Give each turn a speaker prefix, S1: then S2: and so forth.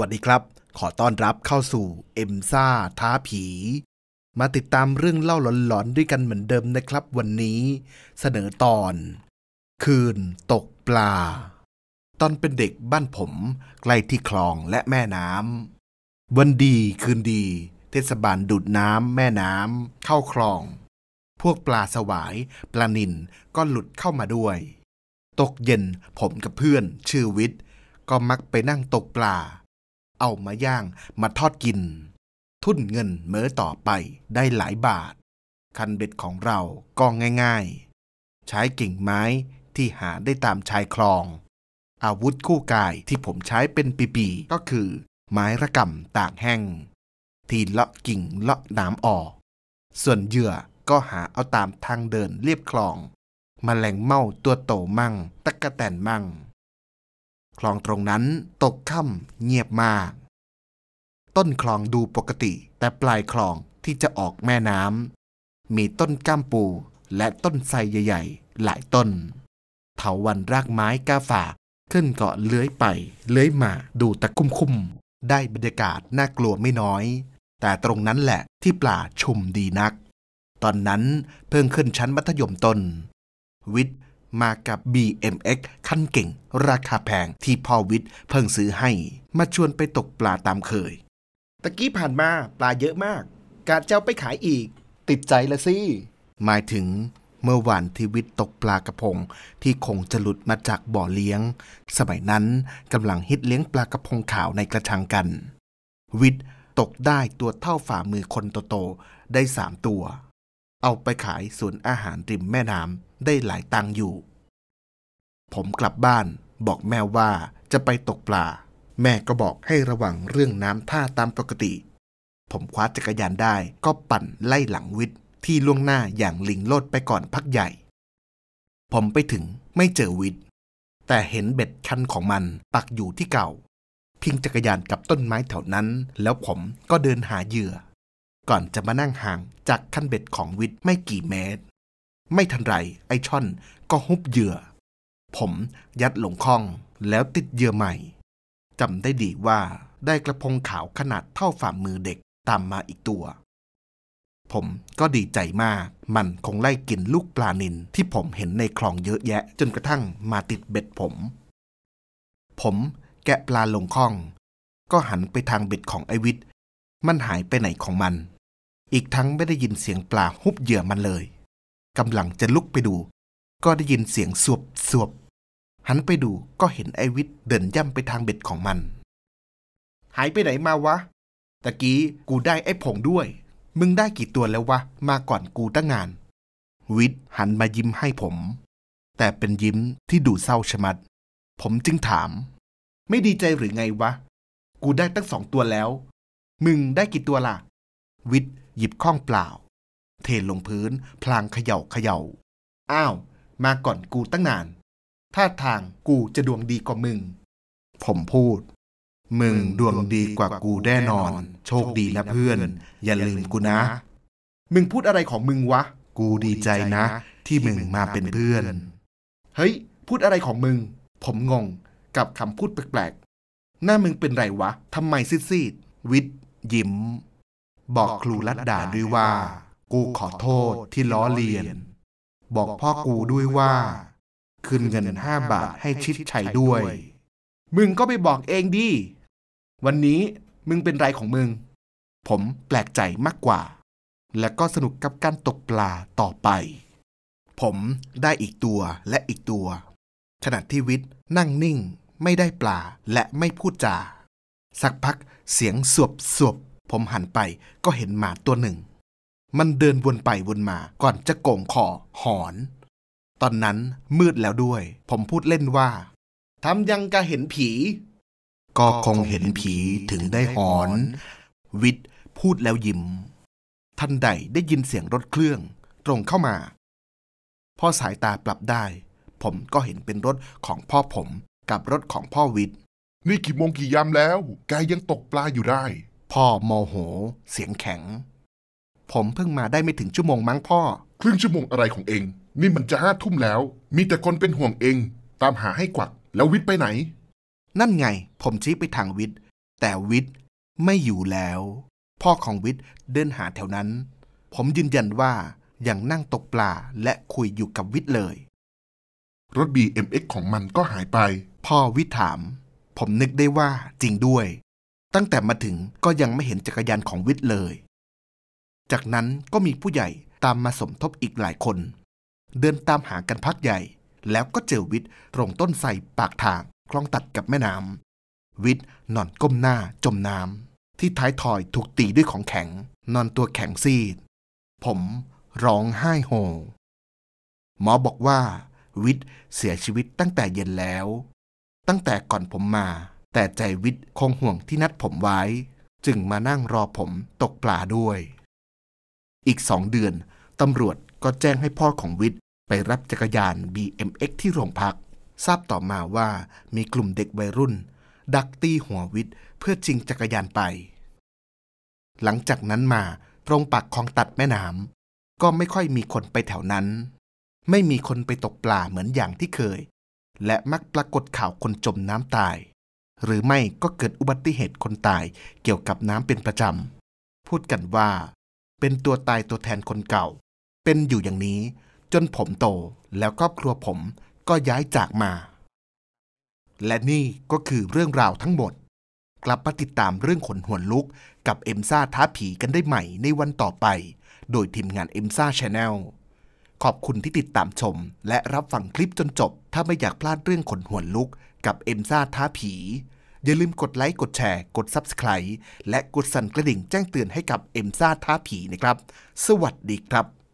S1: วัสดีครับ ขอต้อนรับเข้าสู่ เอ็มซ่า ท้าผี มาติดตามเรื่องเล่าหลอนๆด้วยกันเหมือนเดิมนะครับวันนี้ เสนอตอน คืนตกปลา ตอนเป็นเด็กบ้านผมใกล้ที่คลองและแม่น้ำวันดีคืนดี เทศบาลดูดน้ำแม่น้ำเข้าคลอง พวกปลาสวาย ปลานิลก็หลุดเข้ามาด้วย ตกเย็นผมกับเพื่อน ชื่อวิทย์ก็มักไปนั่งตกปลาเอามาย่างมาทอดกิน ทุ่นเงินเมื่อต่อไปได้หลายบาท คันเบ็ดของเราก็ง่าย ๆ ใช้กิ่งไม้ที่หาได้ตามชายคลอง อาวุธคู่กายที่ผมใช้เป็นปีๆก็คือ ไม้ระกำตากแห้ง ที่เลาะกิ่งเลาะน้ำออก ส่วนเหยื่อก็หาเอาตามทางเดินเรียบคลองมแมลงเม่าตัวโตมั่งตะกะแตนมั่งคลองตรงนั้นตกค่ำเงียบมาก ต้นคลองดูปกติแต่ปลายคลองที่จะออกแม่น้ำมีต้นก้ามปูและต้นไทรใหญ่ๆหลายต้น เถาวันรากไม้กาฝากขึ้นเกาะเลื้อยไปเลื้อยมาดูตะคุ่มคุ่มได้บรรยากาศน่ากลัวไม่น้อย แต่ตรงนั้นแหละที่ปลาชุมดีนัก ตอนนั้นเพิ่งขึ้นชั้นมัธยมตน้นวิทย์มากับ BMX ขั้นเก่งราคาแพงที่พ่อวิทย์เพิ่งซื้อให้ มาชวนไปตกปลาตามเคย ตะกี้ผ่านมาปลาเยอะมากกาดเจ้าไปขายอีก ติดใจละสิหมายถึงเมื่อวานที่วิทย์ตกปลากระพง ที่คงจะหลุดมาจากบ่อเลี้ยง สมัยนั้นกำลังฮิตเลี้ยงปลากระพงขาวในกระชังกัน วิทย์ตกได้ตัวเท่าฝ่ามือคนโต ๆ ได้สามตัวเอาไปขายศูนย์อาหารริมแม่น้ำได้หลายตังอยู่ ผมกลับบ้านบอกแม่ว่าจะไปตกปลา แม่ก็บอกให้ระวังเรื่องน้ำท่าตามปกติ ผมคว้าจักรยานได้ก็ปั่นไล่หลังวิทย์ที่ล่วงหน้าอย่างลิงโลดไปก่อนพักใหญ่ ผมไปถึงไม่เจอวิทย์ แต่เห็นเบ็ดคันของมันปักอยู่ที่เก่า พิงจักรยานกับต้นไม้แถวนั้น แล้วผมก็เดินหาเหยื่อก่อนจะมานั่งห่างจากคันเบ็ดของวิทย์ไม่กี่เมตร ไม่ทันไร ไอช่อนก็ฮุบเหยื่อ ผมยัดหลงคองแล้วติดเหยื่อใหม่จำได้ดีว่าได้กระพงขาวขนาดเท่าฝ่ามือเด็กตามมาอีกตัว ผมก็ดีใจมากมันคงไล่กินลูกปลานินที่ผมเห็นในคลองเยอะแยะจนกระทั่งมาติดเบ็ดผม ผมแกะปลาลงคลอง ก็หันไปทางเบ็ดของไอวิทมันหายไปไหนของมันอีกทั้งไม่ได้ยินเสียงปลาฮุบเหยื่อมันเลย กำลังจะลุกไปดู ก็ได้ยินเสียงสวบสวบ หันไปดูก็เห็นไอวิทยเดินย่ำไปทางเบ็ดของมัน หายไปไหนมาวะตะกี้ กูได้ไอผงด้วย มึงได้กี่ตัวแล้ววะ มาก่อนกูตั้งงาน วิทยหันมายิ้มให้ผม แต่เป็นยิ้มที่ดูเศร้าชะมัด ผมจึงถาม ไม่ดีใจหรือไงวะกูได้ตั้งสองตัวแล้ว มึงได้กี่ตัวล่ะ วิทยหยิบข้องเปล่า เทลงพื้น พลางเขย่าเขย่า อ้าว มาก่อนกูตั้งนาน ท่าทางกูจะดวงดีกว่ามึง ผมพูด มึงดวงดีกว่ากูแน่นอน โชคดีนะเพื่อน อย่าลืมกูนะ มึงพูดอะไรของมึงวะ กูดีใจนะ ที่มึงมาเป็นเพื่อน เฮ้ยพูดอะไรของมึง ผมงง กับคำพูดแปลกๆ หน้ามึงเป็นไรวะทำไมซีดๆวิทยิ้มบอกครูลัดดาด้วยว่า กูขอโทษที่ล้อเลียน บอกพ่อกูด้วยว่าคืนเงินห้าบาทให้ชิดชัยด้วย มึงก็ไปบอกเองดิวันนี้มึงเป็นไรของมึง ผมแปลกใจมากกว่า และก็สนุกกับการตกปลาต่อไป ผมได้อีกตัวและอีกตัวขณะที่วิทย์นั่งนิ่งไม่ได้ปลาและไม่พูดจาสักพักเสียงสวบสวบผมหันไปก็เห็นหมาตัวหนึ่ง มันเดินวนไปวนมาก่อนจะโก่งคอหอน ตอนนั้นมืดแล้วด้วย ผมพูดเล่นว่า ทำยังกะเห็นผี ก็คงเห็นผีถึงได้หอน วิทย์พูดแล้วยิ้มท่านใดได้ยินเสียงรถเครื่องตรงเข้ามา พอสายตาปรับได้ ผมก็เห็นเป็นรถของพ่อผมกับรถของพ่อวิทย์ นี่กี่โมงกี่ยามแล้ว กายยังตกปลาอยู่ได้พ่อโมโหเสียงแข็ง ผมเพิ่งมาได้ไม่ถึงชั่วโมงมั้งพ่อ ครึ่งชั่วโมงอะไรของเอง นี่มันจะห้าทุ่มแล้ว มีแต่คนเป็นห่วงเอง ตามหาให้กวักแล้ววิทย์ไปไหน นั่นไงผมชี้ไปทางวิทย์แต่วิทย์ไม่อยู่แล้ว พ่อของวิทย์เดินหาแถวนั้น ผมยืนยันว่ายังนั่งตกปลาและคุยอยู่กับวิทย์เลย รถ BMX ของมันก็หายไป พ่อวิทย์ถาม ผมนึกได้ว่าจริงด้วยตั้งแต่มาถึงก็ยังไม่เห็นจักรยานของวิทย์เลย จากนั้นก็มีผู้ใหญ่ตามมาสมทบอีกหลายคน เดินตามหากันพักใหญ่แล้วก็เจอวิทย์ตรงต้นไทรปากทางคลองตัดกับแม่น้ำวิทย์นอนก้มหน้าจมน้ำที่ท้ายถอยถูกตีด้วยของแข็งนอนตัวแข็งซีด ผมร้องไห้โฮหมอบอกว่าวิทย์เสียชีวิตตั้งแต่เย็นแล้ว ตั้งแต่ก่อนผมมาแต่ใจวิทย์คงห่วงที่นัดผมไว้ จึงมานั่งรอผมตกปลาด้วย อีกสองเดือน ตำรวจก็แจ้งให้พ่อของวิทย์ไปรับจักรยาน BMX ที่โรงพัก ทราบต่อมาว่ามีกลุ่มเด็กวัยรุ่น ดักตีหัววิทย์เพื่อจิงจักรยานไป หลังจากนั้นมาตรงปากคลองตัดแม่น้ำ ก็ไม่ค่อยมีคนไปแถวนั้น ไม่มีคนไปตกปลาเหมือนอย่างที่เคย และมักปรากฏข่าวคนจมน้ำตายหรือไม่ก็เกิดอุบัติเหตุคนตายเกี่ยวกับน้ำเป็นประจำพูดกันว่า เป็นตัวตายตัวแทนคนเก่า เป็นอยู่อย่างนี้ จนผมโตแล้วครอบครัวผมก็ย้ายจากมา และนี่ก็คือเรื่องราวทั้งหมด กลับมาติดตามเรื่องขนหัวลุกกับเอ็มซ่าท้าผีกันได้ใหม่ในวันต่อไป โดยทีมงานเอ็มซ่าชาแนลขอบคุณที่ติดตามชมและรับฟังคลิปจนจบ ถ้าไม่อยากพลาดเรื่องขนหัวลุกกับ เอ็มซาท้าผี อย่าลืมกดไลค์ กดแชร์ กด Subscribe และกดสั่นกระดิ่งแจ้งเตือนให้กับ เอ็มซ่า ท้าผีนะครับ สวัสดีครับ